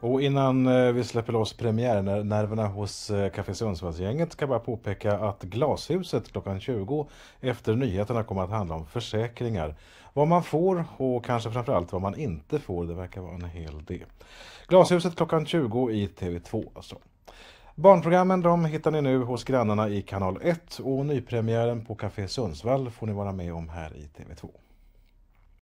Och innan eh, vi släpper loss premiärnerverna hos eh, Café Sundsvallsgänget ska jag bara påpeka att Glashuset klockan 20 efter nyheterna kommer att handla om försäkringar. Vad man får och kanske framförallt vad man inte får, det verkar vara en hel del. Glashuset klockan 20 i TV2 alltså. Barnprogrammen de hittar ni nu hos grannarna i kanal 1 och nypremiären på Café Sundsvall får ni vara med om här i TV2.